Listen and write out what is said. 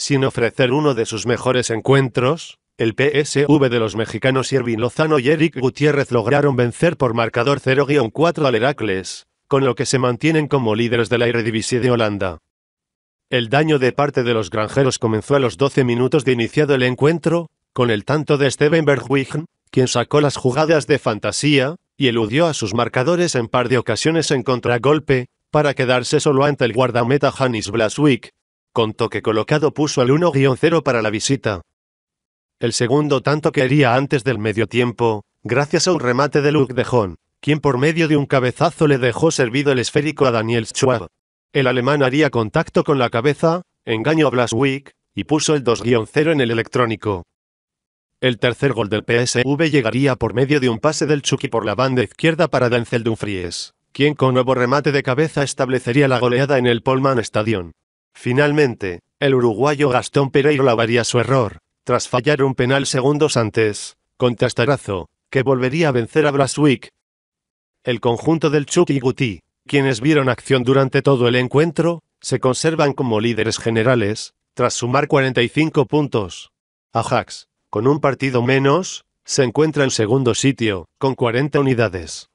sin ofrecer uno de sus mejores encuentros, el PSV de los mexicanos Irving Lozano y Eric Gutiérrez lograron vencer por marcador 0-4 al Heracles, con lo que se mantienen como líderes de la Eredivisie de Holanda. El daño de parte de los granjeros comenzó a los 12 minutos de iniciado el encuentro, con el tanto de Steven Bergwijn, quien sacó las jugadas de fantasía, y eludió a sus marcadores en par de ocasiones en contragolpe, para quedarse solo ante el guardameta Hannes Blaswick, con toque colocado puso al 1-0 para la visita. El segundo tanto que haría antes del medio tiempo, gracias a un remate de Luke de Jong, quien por medio de un cabezazo le dejó servido el esférico a Daniel Schwab. El alemán haría contacto con la cabeza, engaño a Blaswick, y puso el 2-0 en el electrónico. El tercer gol del PSV llegaría por medio de un pase del Chucky por la banda izquierda para Denzel Dumfries, quien con nuevo remate de cabeza establecería la goleada en el Polman Stadion. Finalmente, el uruguayo Gastón Pereiro lavaría su error, tras fallar un penal segundos antes, con Starazo, que volvería a vencer a Braswick. El conjunto del Chucky y Guti, quienes vieron acción durante todo el encuentro, se conservan como líderes generales, tras sumar 45 puntos. Ajax, con un partido menos, se encuentra en segundo sitio, con 40 unidades.